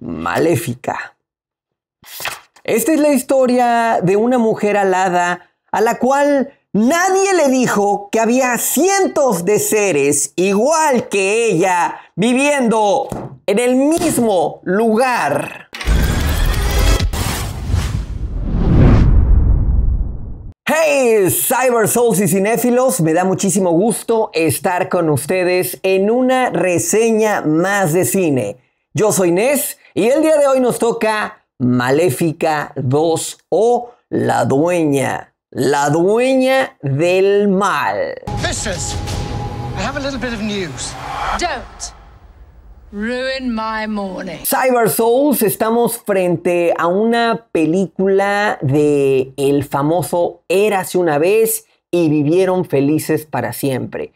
maléfica. Esta es la historia de una mujer alada a la cual nadie le dijo que había cientos de seres igual que ella viviendo en el mismo lugar. Hey, Cyber Souls y Cinéfilos, me da muchísimo gusto estar con ustedes en una reseña más de cine. Yo soy Nes y el día de hoy nos toca Maléfica 2 o La Dueña. La Dueña del Mal. Don't. Ruin my morning. Cyber Souls, estamos frente a una película de el famoso Érase una vez y vivieron felices para siempre.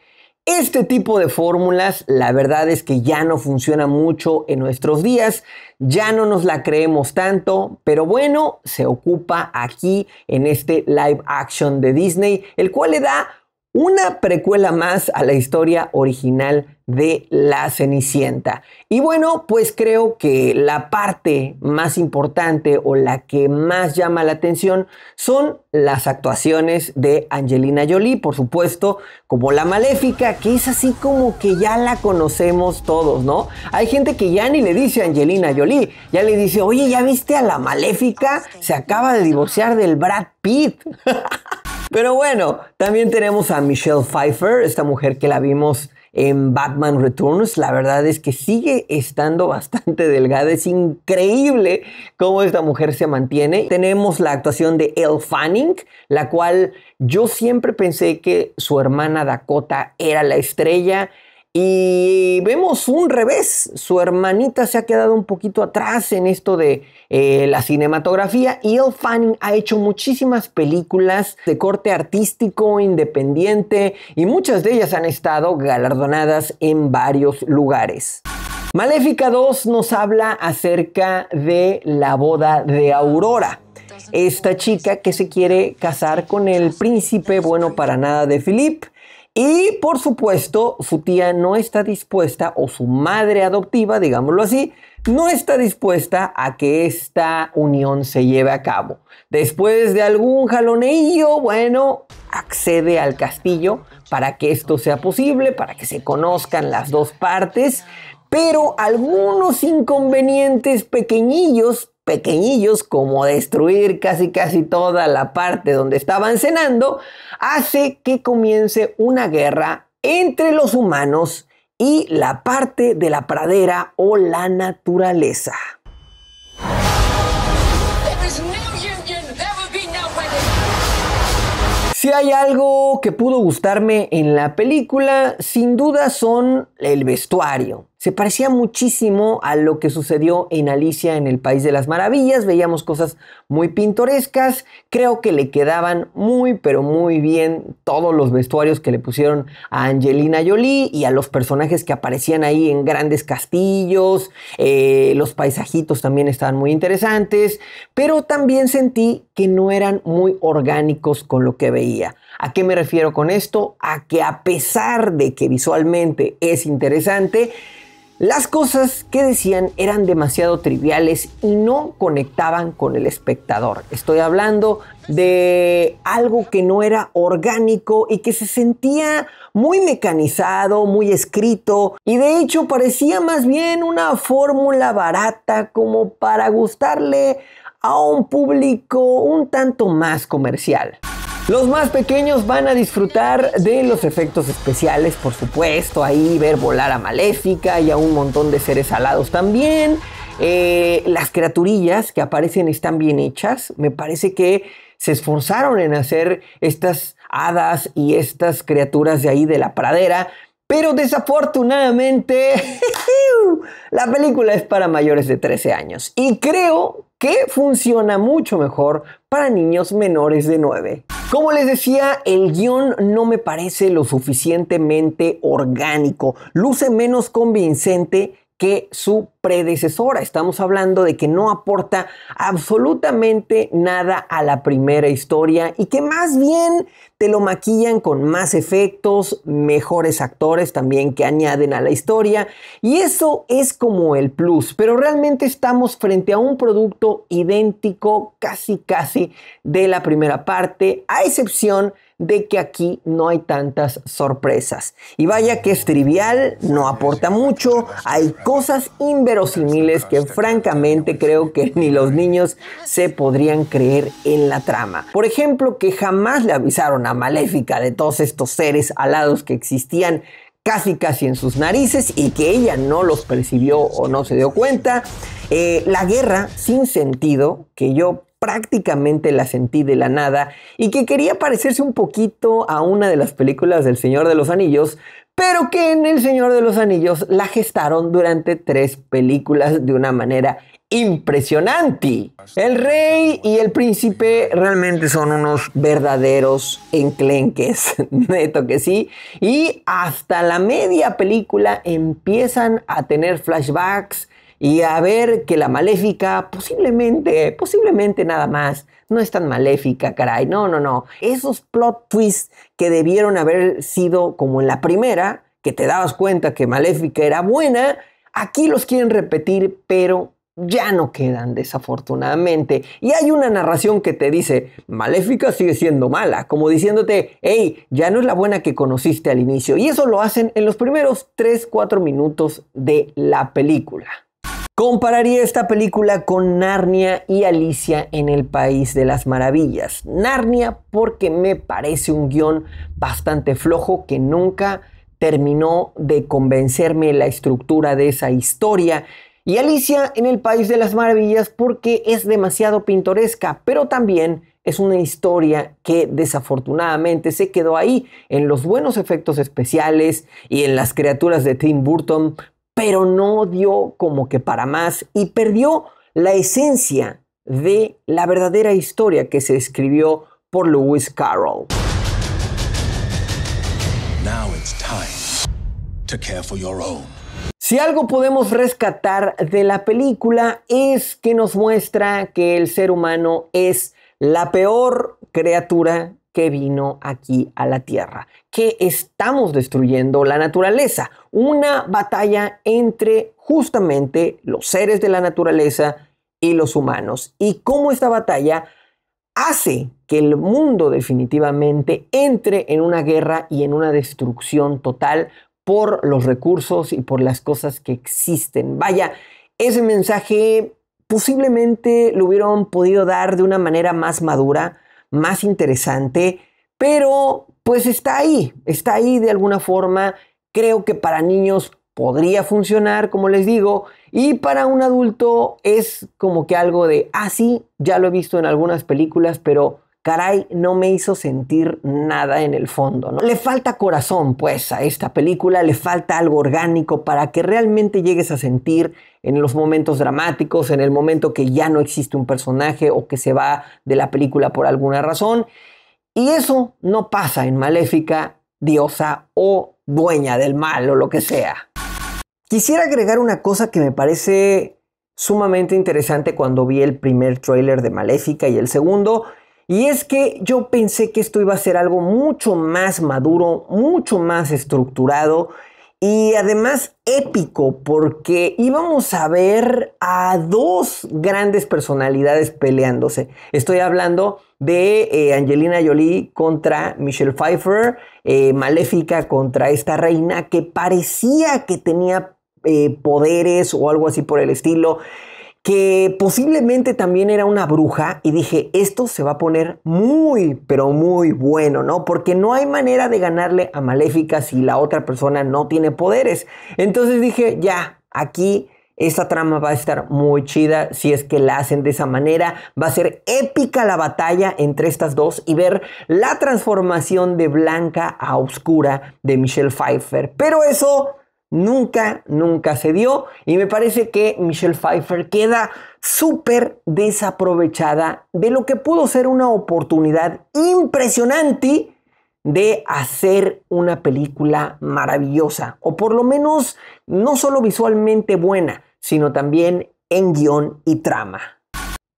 Este tipo de fórmulas, la verdad es que ya no funciona mucho en nuestros días, ya no nos la creemos tanto, pero bueno, se ocupa aquí en este live action de Disney, el cual le da una precuela más a la historia original de La Cenicienta. Y bueno, pues creo que la parte más importante o la que más llama la atención son las actuaciones de Angelina Jolie, por supuesto, como la maléfica, que es así como que ya la conocemos todos, ¿no? Hay gente que ya ni le dice a Angelina Jolie, ya le dice, oye, ¿ya viste a la maléfica? Se acaba de divorciar del Brad Pitt. Pero bueno, también tenemos a Michelle Pfeiffer, esta mujer que la vimos en Batman Returns. La verdad es que sigue estando bastante delgada. Es increíble cómo esta mujer se mantiene. Tenemos la actuación de Elle Fanning, la cual yo siempre pensé que su hermana Dakota era la estrella. Y vemos un revés, su hermanita se ha quedado un poquito atrás en esto de eh, la cinematografía y el Fanning ha hecho muchísimas películas de corte artístico, independiente y muchas de ellas han estado galardonadas en varios lugares. Maléfica 2 nos habla acerca de la boda de Aurora. Esta chica que se quiere casar con el príncipe bueno para nada de Philip y por supuesto, su tía no está dispuesta, o su madre adoptiva, digámoslo así, no está dispuesta a que esta unión se lleve a cabo. Después de algún jaloneillo, bueno, accede al castillo para que esto sea posible, para que se conozcan las dos partes, pero algunos inconvenientes pequeñillos pequeñillos, como destruir casi casi toda la parte donde estaban cenando, hace que comience una guerra entre los humanos y la parte de la pradera o la naturaleza. Si hay algo que pudo gustarme en la película, sin duda son el vestuario. Se parecía muchísimo a lo que sucedió en Alicia en el País de las Maravillas, veíamos cosas muy pintorescas, creo que le quedaban muy pero muy bien todos los vestuarios que le pusieron a Angelina Jolie y a los personajes que aparecían ahí en grandes castillos, eh, los paisajitos también estaban muy interesantes, pero también sentí que no eran muy orgánicos con lo que veía. ¿A qué me refiero con esto? A que a pesar de que visualmente es interesante, las cosas que decían eran demasiado triviales y no conectaban con el espectador. Estoy hablando de algo que no era orgánico y que se sentía muy mecanizado, muy escrito y de hecho parecía más bien una fórmula barata como para gustarle a un público un tanto más comercial. Los más pequeños van a disfrutar de los efectos especiales, por supuesto, ahí ver volar a Maléfica y a un montón de seres alados también. Eh, las criaturillas que aparecen están bien hechas. Me parece que se esforzaron en hacer estas hadas y estas criaturas de ahí de la pradera. Pero desafortunadamente, la película es para mayores de 13 años. Y creo que funciona mucho mejor para niños menores de 9. Como les decía, el guión no me parece lo suficientemente orgánico, luce menos convincente que su predecesora. Estamos hablando de que no aporta absolutamente nada a la primera historia y que más bien te lo maquillan con más efectos, mejores actores también que añaden a la historia y eso es como el plus, pero realmente estamos frente a un producto idéntico casi casi de la primera parte, a excepción de de que aquí no hay tantas sorpresas. Y vaya que es trivial, no aporta mucho, hay cosas inverosímiles que francamente creo que ni los niños se podrían creer en la trama. Por ejemplo, que jamás le avisaron a Maléfica de todos estos seres alados que existían casi casi en sus narices y que ella no los percibió o no se dio cuenta. Eh, la guerra sin sentido, que yo prácticamente la sentí de la nada y que quería parecerse un poquito a una de las películas del Señor de los Anillos, pero que en El Señor de los Anillos la gestaron durante tres películas de una manera impresionante. El rey y el príncipe realmente son unos verdaderos enclenques, neto que sí, y hasta la media película empiezan a tener flashbacks y a ver que la maléfica posiblemente, posiblemente nada más, no es tan maléfica, caray, no, no, no. Esos plot twists que debieron haber sido como en la primera, que te dabas cuenta que maléfica era buena, aquí los quieren repetir, pero ya no quedan desafortunadamente. Y hay una narración que te dice, Maléfica sigue siendo mala, como diciéndote, hey, ya no es la buena que conociste al inicio. Y eso lo hacen en los primeros 3-4 minutos de la película. Compararía esta película con Narnia y Alicia en el País de las Maravillas. Narnia porque me parece un guión bastante flojo que nunca terminó de convencerme la estructura de esa historia. Y Alicia en el País de las Maravillas porque es demasiado pintoresca, pero también es una historia que desafortunadamente se quedó ahí en los buenos efectos especiales y en las criaturas de Tim Burton, pero no dio como que para más y perdió la esencia de la verdadera historia que se escribió por Lewis Carroll. time to care for your Si algo podemos rescatar de la película es que nos muestra que el ser humano es la peor criatura que vino aquí a la tierra, que estamos destruyendo la naturaleza, una batalla entre justamente los seres de la naturaleza y los humanos, y cómo esta batalla hace que el mundo definitivamente entre en una guerra y en una destrucción total por los recursos y por las cosas que existen. Vaya, ese mensaje posiblemente lo hubieran podido dar de una manera más madura, más interesante, pero pues está ahí, está ahí de alguna forma. Creo que para niños podría funcionar, como les digo, y para un adulto es como que algo de, ah, ya lo he visto en algunas películas, pero caray, no me hizo sentir nada en el fondo. Le falta corazón, pues, a esta película, le falta algo orgánico para que realmente llegues a sentir en los momentos dramáticos, en el momento que ya no existe un personaje o que se va de la película por alguna razón. Y eso no pasa en Maléfica, diosa o dueña del mal o lo que sea. Quisiera agregar una cosa que me parece sumamente interesante cuando vi el primer tráiler de Maléfica y el segundo, y es que yo pensé que esto iba a ser algo mucho más maduro, mucho más estructurado y además épico porque íbamos a ver a dos grandes personalidades peleándose. Estoy hablando de eh, Angelina Jolie contra Michelle Pfeiffer, eh, Maléfica contra esta reina que parecía que tenía eh, poderes o algo así por el estilo que posiblemente también era una bruja y dije, esto se va a poner muy, pero muy bueno, ¿no? Porque no hay manera de ganarle a Maléfica si la otra persona no tiene poderes. Entonces dije, ya, aquí esta trama va a estar muy chida si es que la hacen de esa manera. Va a ser épica la batalla entre estas dos y ver la transformación de blanca a oscura de Michelle Pfeiffer. Pero eso nunca, nunca se dio y me parece que Michelle Pfeiffer queda súper desaprovechada de lo que pudo ser una oportunidad impresionante de hacer una película maravillosa, o por lo menos no solo visualmente buena, sino también en guión y trama.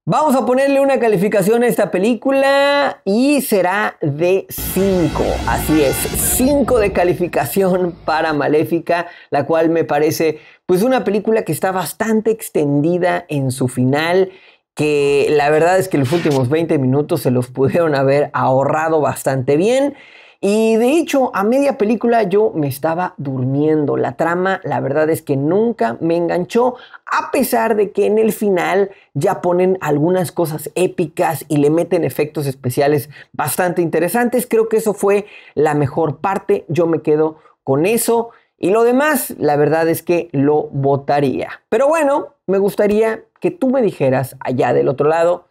Vamos a ponerle una calificación a esta película y será de 5. Así es, 5 de calificación para Maléfica, la cual me parece pues una película que está bastante extendida en su final que la verdad es que los últimos 20 minutos se los pudieron haber ahorrado bastante bien. Y de hecho, a media película yo me estaba durmiendo. La trama, la verdad es que nunca me enganchó, a pesar de que en el final ya ponen algunas cosas épicas y le meten efectos especiales bastante interesantes. Creo que eso fue la mejor parte. Yo me quedo con eso. Y lo demás, la verdad es que lo votaría. Pero bueno, me gustaría que tú me dijeras allá del otro lado,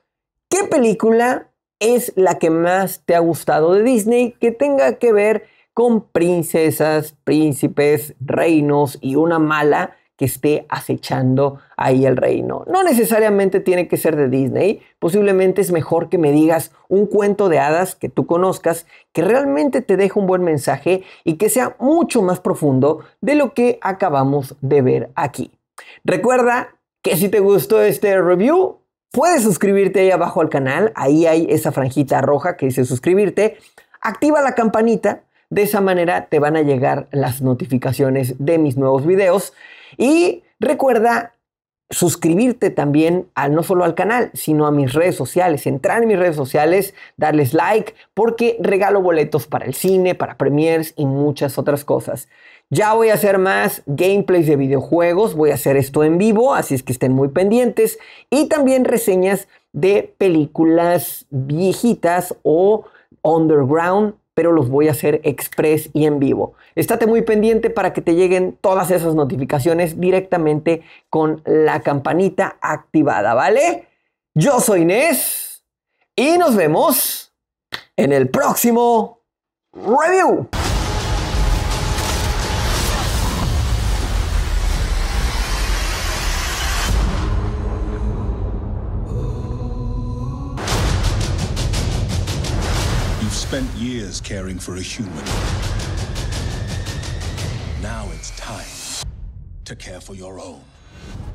¿qué película es la que más te ha gustado de Disney que tenga que ver con princesas, príncipes, reinos y una mala que esté acechando ahí el reino. No necesariamente tiene que ser de Disney, posiblemente es mejor que me digas un cuento de hadas que tú conozcas, que realmente te deje un buen mensaje y que sea mucho más profundo de lo que acabamos de ver aquí. Recuerda que si te gustó este review, Puedes suscribirte ahí abajo al canal, ahí hay esa franjita roja que dice suscribirte. Activa la campanita, de esa manera te van a llegar las notificaciones de mis nuevos videos. Y recuerda suscribirte también no solo al canal, sino a mis redes sociales, entrar en mis redes sociales, darles like, porque regalo boletos para el cine, para premiers y muchas otras cosas. Ya voy a hacer más gameplays de videojuegos, voy a hacer esto en vivo, así es que estén muy pendientes. Y también reseñas de películas viejitas o underground, pero los voy a hacer express y en vivo. Estate muy pendiente para que te lleguen todas esas notificaciones directamente con la campanita activada, ¿vale? Yo soy Inés y nos vemos en el próximo review. caring for a human. Now it's time to care for your own.